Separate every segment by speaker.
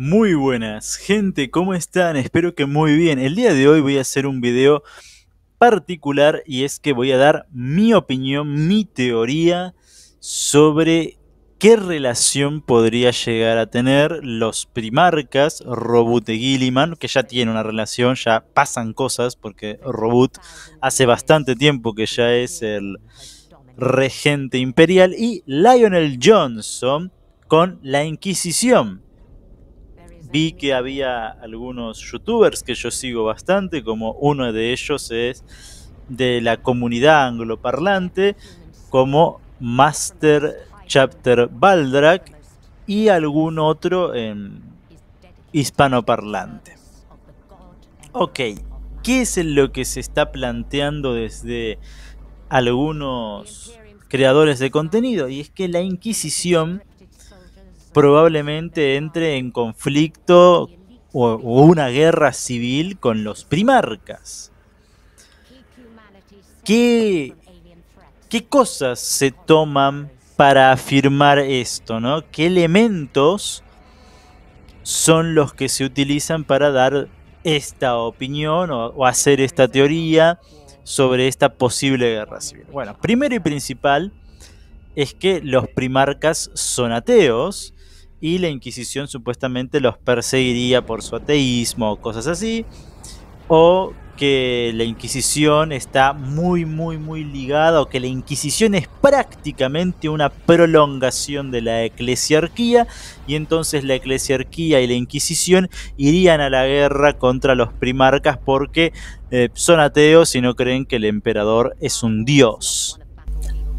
Speaker 1: Muy buenas, gente, ¿cómo están? Espero que muy bien. El día de hoy voy a hacer un video particular y es que voy a dar mi opinión, mi teoría sobre qué relación podría llegar a tener los primarcas Robut de Gilliman, que ya tiene una relación, ya pasan cosas, porque Robut hace bastante tiempo que ya es el regente imperial, y Lionel Johnson con la Inquisición vi que había algunos youtubers que yo sigo bastante, como uno de ellos es de la comunidad angloparlante, como Master Chapter Baldrak y algún otro en hispanoparlante. Ok, ¿qué es lo que se está planteando desde algunos creadores de contenido? Y es que la Inquisición probablemente entre en conflicto o, una guerra civil con los primarcas. ¿Qué, ¿Qué cosas se toman para afirmar esto? ¿no? ¿Qué elementos son los que se utilizan para dar esta opinión o, o, hacer esta teoría sobre esta posible guerra civil. Bueno, primero y principal es que los primarcas son ateos y la Inquisición supuestamente los perseguiría por su ateísmo o cosas así, o que la Inquisición está muy, muy, muy ligada, o que la Inquisición es prácticamente una prolongación de la eclesiarquía, y entonces la eclesiarquía y la Inquisición irían a la guerra contra los primarcas porque eh, son ateos y no creen que el emperador es un dios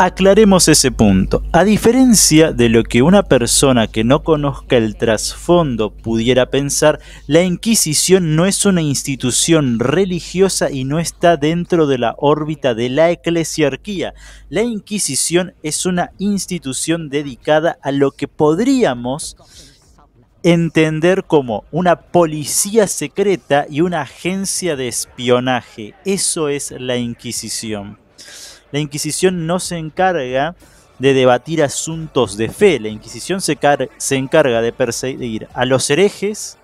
Speaker 1: aclaremos ese punto. A diferencia de lo que una persona que no conozca el trasfondo pudiera pensar, la Inquisición no es una institución religiosa y no está dentro de la órbita de la eclesiarquía. La Inquisición es una institución dedicada a lo que podríamos entender como una policía secreta y una agencia de espionaje. Eso es la Inquisición la Inquisición no se encarga de debatir asuntos de fe, la Inquisición se, se encarga de perseguir a los herejes,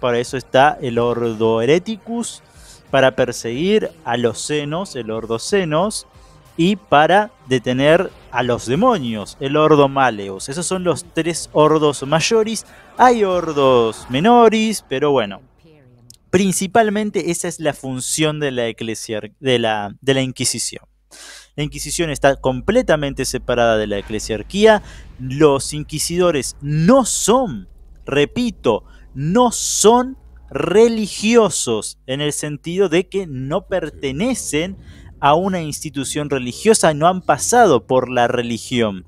Speaker 1: para eso está el Ordo Hereticus, para perseguir a los senos, el Ordo Senos, y para detener a los demonios, el Ordo Maleus. Esos son los tres ordos mayores. Hay ordos menores, pero bueno. Principalmente esa es la función de la Inquisición. La Inquisición está completamente separada de la eclesiarquía. Los inquisidores no son, repito, no son religiosos en el sentido de que no pertenecen a una institución religiosa, no han pasado por la religión.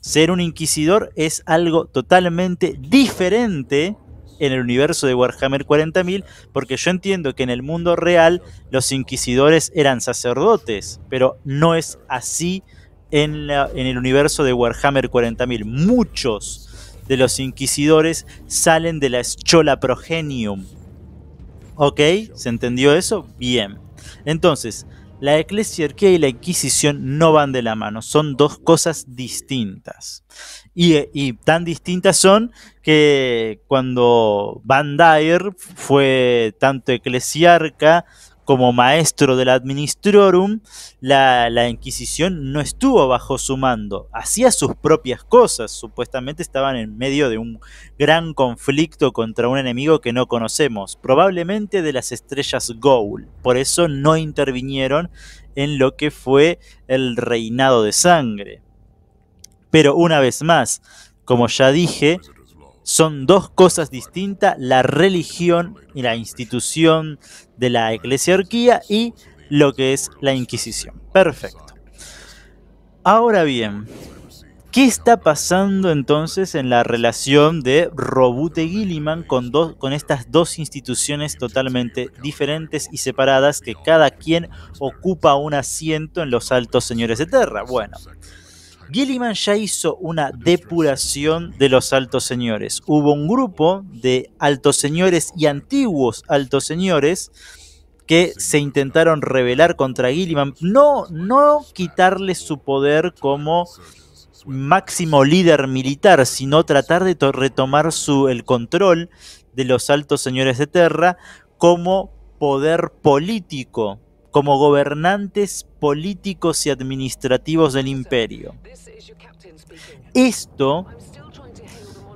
Speaker 1: Ser un inquisidor es algo totalmente diferente en el universo de Warhammer 40.000, porque yo entiendo que en el mundo real los inquisidores eran sacerdotes, pero no es así en, en el universo de Warhammer 40.000. Muchos de los inquisidores salen de la Schola Progenium. ¿Ok? ¿Se entendió eso? Bien. Entonces, la eclesiarquía y la Inquisición no van de la mano, son dos cosas distintas. Y, tan distintas son que cuando Van Dyer fue tanto eclesiarca como maestro del administrorum, la, la, Inquisición no estuvo bajo su mando, hacía sus propias cosas, supuestamente estaban en medio de un gran conflicto contra un enemigo que no conocemos, probablemente de las estrellas Goul, por eso no intervinieron en lo que fue el reinado de sangre. Pero una vez más, como ya dije, son dos cosas distintas, la religión y la institución de la eclesiarquía y lo que es la Inquisición. Perfecto. Ahora bien, ¿qué está pasando entonces en la relación de Robute Gilliman con, con estas dos instituciones totalmente diferentes y separadas que cada quien ocupa un asiento en los altos señores de Terra? Bueno, Gilliman ya hizo una depuración de los altos señores. Hubo un grupo de altos señores y antiguos altos señores que se intentaron rebelar contra Gilliman. No, no quitarle su poder como máximo líder militar, sino tratar de retomar su, el control de los altos señores de Terra como poder político como gobernantes políticos y administrativos del imperio. Esto,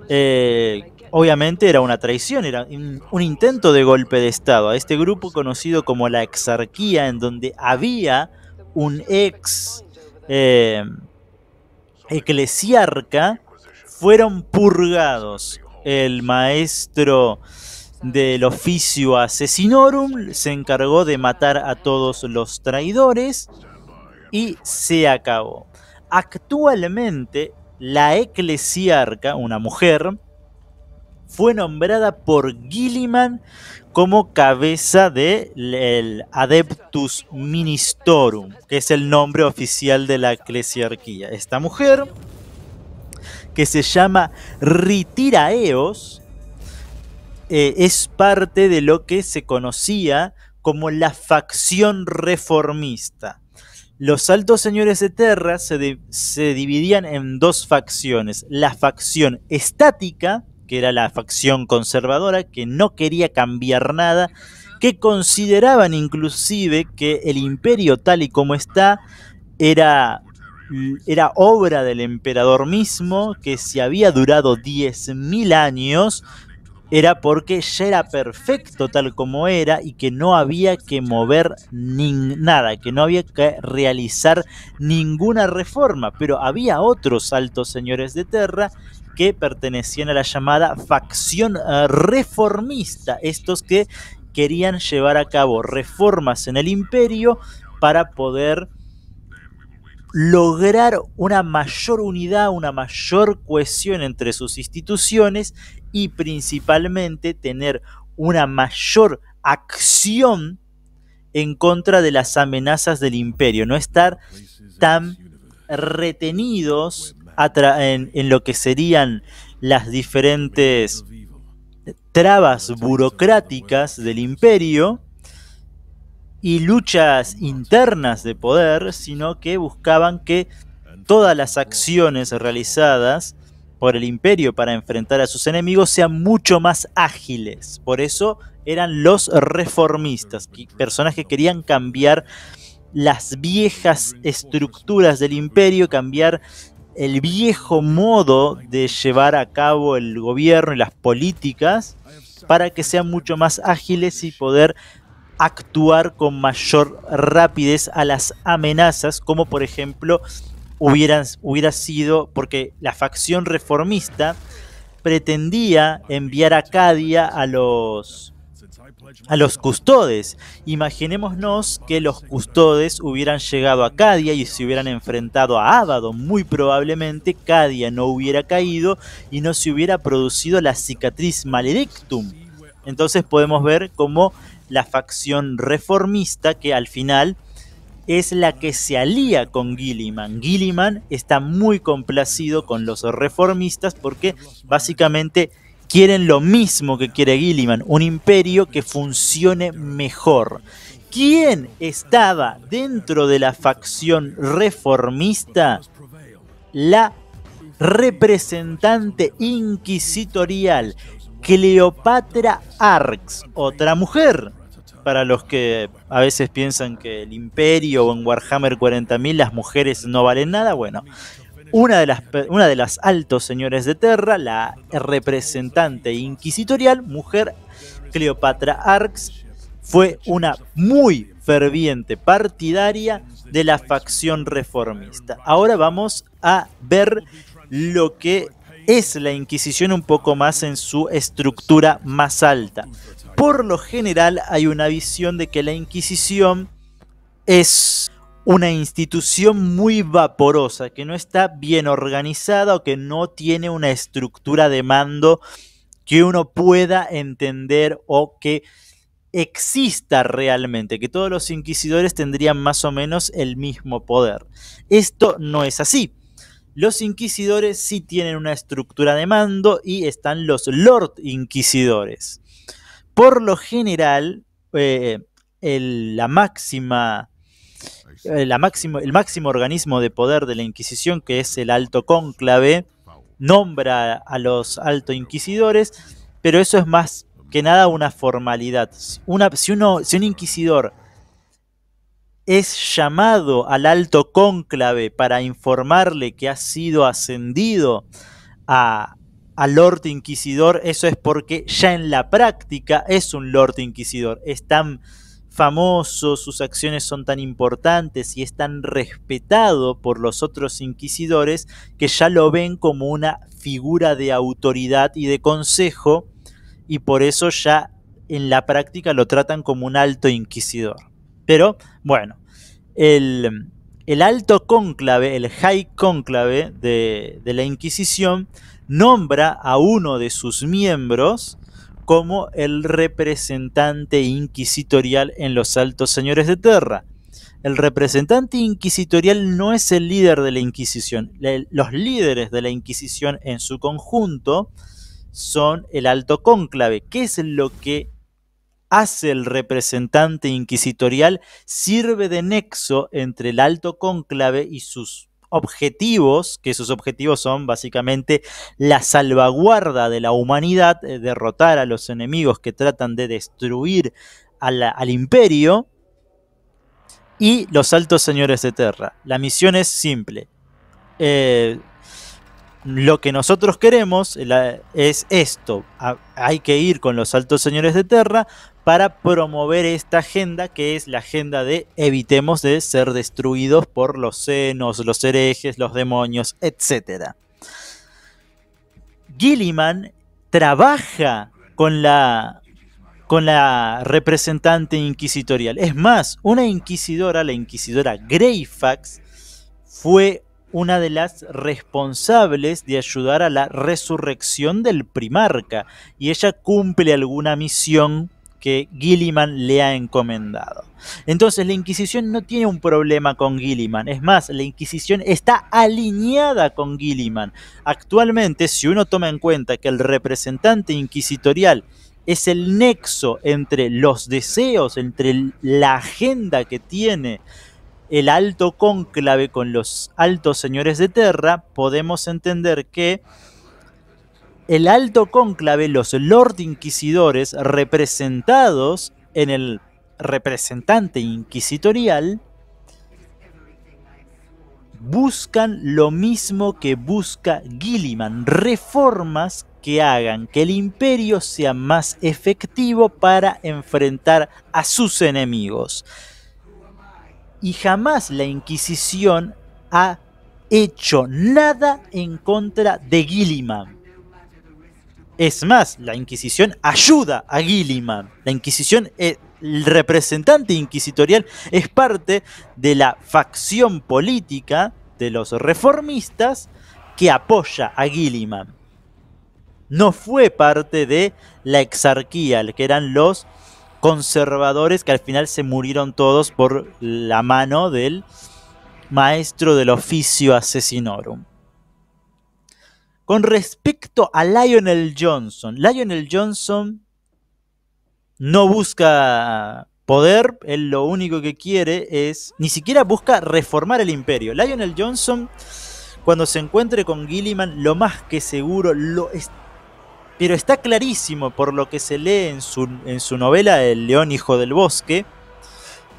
Speaker 1: eh, obviamente, era una traición, era un intento de golpe de Estado a este grupo conocido como la exarquía, en donde había un ex eh, eclesiarca, fueron purgados el maestro del oficio asesinorum, se encargó de matar a todos los traidores y se acabó. Actualmente, la eclesiarca, una mujer, fue nombrada por Gilliman como cabeza del El Adeptus Ministorum... que es el nombre oficial de la eclesiarquía. Esta mujer, que se llama Ritiraeos, eh, es parte de lo que se conocía como la facción reformista. Los altos señores de Terra se, dividían en dos facciones, la facción estática, que era la facción conservadora, que no quería cambiar nada, que consideraban inclusive que el imperio tal y como está era, era obra del emperador mismo, que si había durado 10.000 años, era porque ya era perfecto tal como era y que no había que mover nada, que no había que realizar ninguna reforma. Pero había otros altos señores de Terra que pertenecían a la llamada facción eh, reformista, estos que querían llevar a cabo reformas en el imperio para poder lograr una mayor unidad, una mayor cohesión entre sus instituciones y principalmente tener una mayor acción en contra de las amenazas del imperio, no estar tan retenidos en, lo que serían las diferentes trabas burocráticas del imperio y luchas internas de poder, sino que buscaban que todas las acciones realizadas por el imperio para enfrentar a sus enemigos sean mucho más ágiles. Por eso eran los reformistas, personas que querían cambiar las viejas estructuras del imperio, cambiar el viejo modo de llevar a cabo el gobierno y las políticas para que sean mucho más ágiles y poder actuar con mayor rapidez a las amenazas, como por ejemplo hubieran, hubiera sido, porque la facción reformista pretendía enviar a Cadia a los, a los custodes. Imaginémonos que los custodes hubieran llegado a Cadia y se hubieran enfrentado a Abaddon. Muy probablemente Cadia no hubiera caído y no se hubiera producido la cicatriz maledictum. Entonces podemos ver cómo la facción reformista que al final es la que se alía con Gilliman. Gilliman está muy complacido con los reformistas porque básicamente quieren lo mismo que quiere Gilliman, un imperio que funcione mejor. ¿Quién estaba dentro de la facción reformista? La representante inquisitorial, Cleopatra Arx, otra mujer. Para los que a veces piensan que el Imperio o en Warhammer 40.000 las mujeres no valen nada, bueno, una de, las, altos señores de Terra, la representante inquisitorial, mujer Cleopatra Arx, fue una muy ferviente partidaria de la facción reformista. Ahora vamos a ver lo que es la Inquisición un poco más en su estructura más alta. Por lo general hay una visión de que la Inquisición es una institución muy vaporosa, que no está bien organizada o que no tiene una estructura de mando que uno pueda entender o que exista realmente, que todos los inquisidores tendrían más o menos el mismo poder. Esto no es así. Los inquisidores sí tienen una estructura de mando y están los lord inquisidores. Por lo general, eh, el, la máxima eh, máximo, el máximo organismo de poder de la Inquisición, que es el Alto Cónclave, nombra a los alto inquisidores, pero eso es más que nada una formalidad. Una, si un inquisidor es llamado al alto cónclave para informarle que ha sido ascendido a, a, Lord Inquisidor, eso es porque ya en la práctica es un Lord Inquisidor, es tan famoso, sus acciones son tan importantes y es tan respetado por los otros inquisidores que ya lo ven como una figura de autoridad y de consejo y por eso ya en la práctica lo tratan como un alto inquisidor. Pero bueno, el, alto cónclave, el high cónclave de, la Inquisición, nombra a uno de sus miembros como el representante inquisitorial en los altos señores de tierra. El representante inquisitorial no es el líder de la Inquisición. los líderes de la Inquisición en su conjunto son el alto cónclave, ¿Qué es lo que hace el representante inquisitorial sirve de nexo entre el alto cónclave y sus objetivos, que sus objetivos son básicamente la salvaguarda de la humanidad, eh, derrotar a los enemigos que tratan de destruir al imperio, y los altos señores de Terra. La misión es simple. Eh, lo que nosotros queremos es esto. hay que ir con los altos señores de Terra para promover esta agenda que es la agenda de evitemos de ser destruidos por los senos, los herejes, los demonios, etc. Gilliman trabaja con la, con la representante inquisitorial. Es más, una inquisidora, la inquisidora Greyfax, fue una de las responsables de ayudar a la resurrección del primarca y ella cumple alguna misión que Gilliman le ha encomendado. Entonces la Inquisición no tiene un problema con Gilliman, es más, la Inquisición está alineada con Gilliman. Actualmente, si uno toma en cuenta que el representante inquisitorial es el nexo entre los deseos, entre la agenda que tiene el alto cónclave con los altos señores de Terra, podemos entender que el alto cónclave, los Lord Inquisidores, representados en el representante inquisitorial, buscan lo mismo que busca Gilliman, reformas que hagan que el imperio sea más efectivo para enfrentar a sus enemigos. Y jamás la Inquisición ha hecho nada en contra de Gilliman. Es más, la Inquisición ayuda a Guilliman, La Inquisición, eh, el representante inquisitorial, es parte de la facción política de los reformistas que apoya a Guilliman. No fue parte de la exarquía, que eran los conservadores que al final se murieron todos por la mano del maestro del oficio asesinorum. Con respecto a Lionel Johnson, Lionel Johnson no busca poder, él lo único que quiere es, ni siquiera busca reformar el imperio. Lionel Johnson, cuando se encuentre con Gilliman, lo más que seguro, lo pero está clarísimo por lo que se lee en su, en su novela El león hijo del bosque,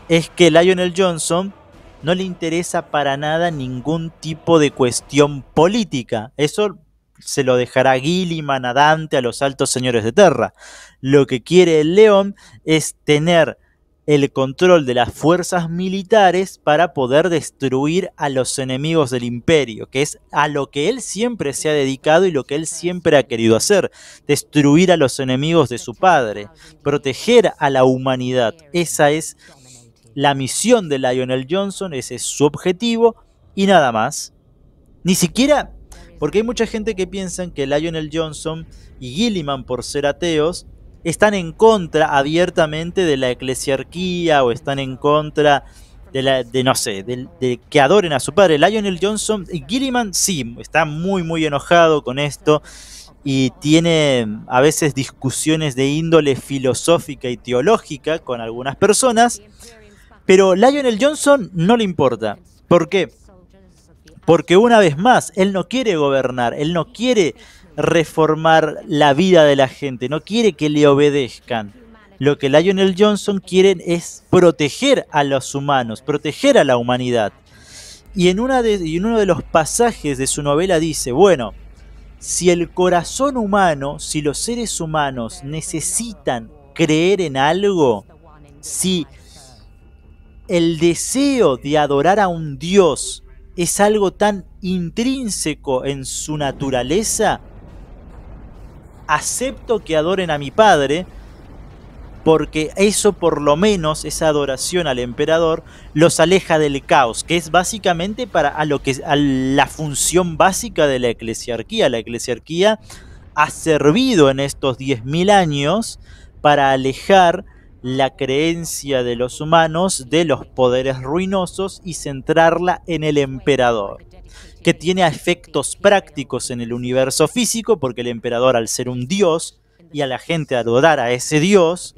Speaker 1: es que Lionel Johnson no le interesa para nada ningún tipo de cuestión política. Eso se lo dejará a a a los altos señores de Terra. Lo que quiere el León es tener el control de las fuerzas militares para poder destruir a los enemigos del imperio, que es a lo que él siempre se ha dedicado y lo que él siempre ha querido hacer, destruir a los enemigos de su padre, proteger a la humanidad. Esa es la misión de Lionel Johnson, ese es su objetivo y nada más. Ni siquiera porque hay mucha gente que piensa que Lionel Johnson y Gilliman, por ser ateos, están en contra abiertamente de la eclesiarquía o están en contra de, la, de no sé, de, que adoren a su padre. Lionel Johnson y Gilliman sí, está muy, muy enojado con esto y tiene a veces discusiones de índole filosófica y teológica con algunas personas, pero Lionel Johnson no le importa. ¿Por qué? Porque una vez más, él no quiere gobernar, él no quiere reformar la vida de la gente, no quiere que le obedezcan. Lo que Lionel Johnson quiere es proteger a los humanos, proteger a la humanidad. Y en, una uno de los pasajes de su novela dice, bueno, si el corazón humano, si los seres humanos necesitan creer en algo, si el deseo de adorar a un Dios es algo tan intrínseco en su naturaleza, acepto que adoren a mi padre, porque eso por lo menos, esa adoración al emperador, los aleja del caos, que es básicamente para a lo que a la función básica de la eclesiarquía. La eclesiarquía ha servido en estos 10.000 años para alejar la creencia de los humanos de los poderes ruinosos y centrarla en el emperador, que tiene efectos prácticos en el universo físico, porque el emperador al ser un dios y a la gente adorar a ese dios,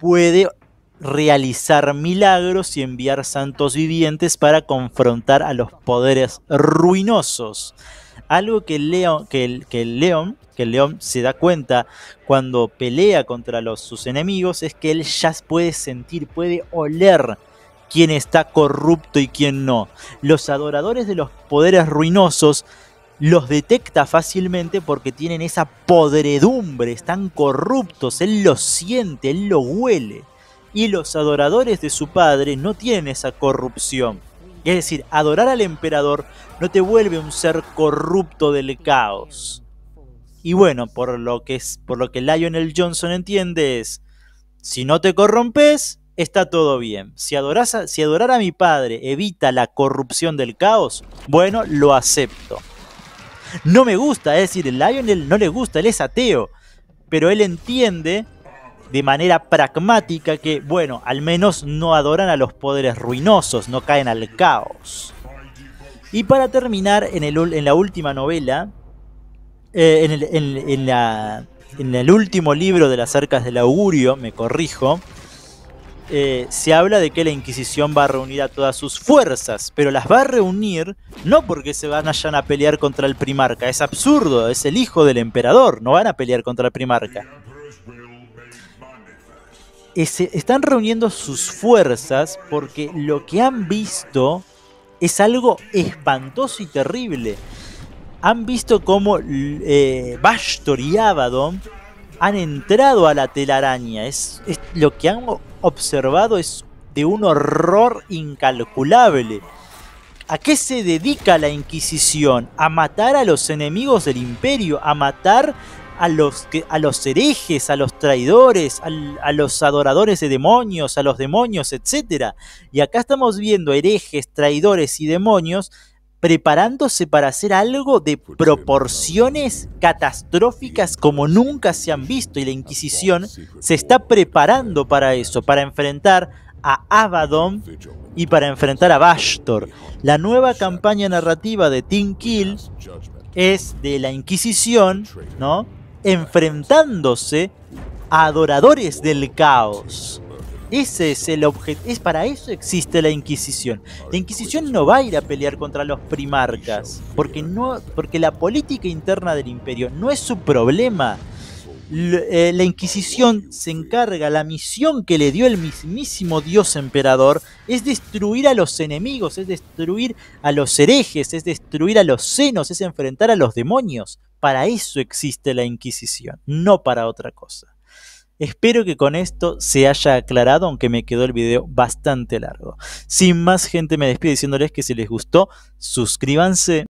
Speaker 1: puede realizar milagros y enviar santos vivientes para confrontar a los poderes ruinosos. Algo que, que el, que el León que el león se da cuenta cuando pelea contra los, sus enemigos es que él ya puede sentir, puede oler quién está corrupto y quién no. Los adoradores de los poderes ruinosos los detecta fácilmente porque tienen esa podredumbre, están corruptos, él lo siente, él lo huele y los adoradores de su padre no tienen esa corrupción. Es decir, adorar al emperador no te vuelve un ser corrupto del caos. Y bueno, por lo que, es, por lo que Lionel Johnson entiende es, si no te corrompes, está todo bien. Si, si adorar a mi padre evita la corrupción del caos, bueno, lo acepto. No me gusta, es decir, Lionel no le gusta, él es ateo, pero él entiende de manera pragmática que, bueno, al menos no adoran a los poderes ruinosos, no caen al caos. Y para terminar, en, el, en la última novela, eh, en, el, último libro de las arcas del augurio, me corrijo, eh, se habla de que la Inquisición va a reunir a todas sus fuerzas, pero las va a reunir no porque se van a, a pelear contra el primarca, es absurdo, es el hijo del emperador, no van a pelear contra el primarca eh, están reuniendo sus fuerzas porque lo que han visto es algo espantoso y terrible. Han visto cómo eh, Bastor y Abaddon han entrado a la telaraña. es, lo que han observado es de un horror incalculable. ¿A qué se dedica la Inquisición? A matar a los enemigos del imperio, a matar a los, a los herejes, a los traidores, a los adoradores de demonios, a los demonios, etc. Y acá estamos viendo herejes, traidores y demonios preparándose para hacer algo de proporciones catastróficas como nunca se han visto y la Inquisición se está preparando para eso, para enfrentar a Abaddon y para enfrentar a Bastor. La nueva campaña narrativa de Team Kill es de la Inquisición, ¿no? enfrentándose a adoradores del caos. Ese es el objeto. Es para eso existe la Inquisición. La Inquisición no va a ir a pelear contra los primarcas, porque no, porque la política interna del Imperio no es su problema. Eh, la Inquisición se encarga, la misión que le dio el mismísimo Dios emperador es destruir a los enemigos, es destruir a los herejes, es destruir a los senos, es enfrentar a los demonios. Para eso existe la Inquisición, no para otra cosa. Espero que con esto se haya aclarado, aunque me quedó el video bastante largo. Sin más gente, me despido diciéndoles que si les gustó, suscríbanse.